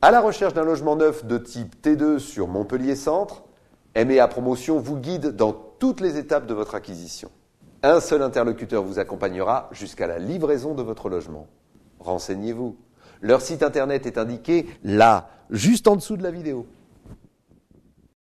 À la recherche d'un logement neuf de type T2 sur Montpellier Centre, MEA Promotion vous guide dans toutes les étapes de votre acquisition. Un seul interlocuteur vous accompagnera jusqu'à la livraison de votre logement. Renseignez-vous. Leur site internet est indiqué là, juste en dessous de la vidéo.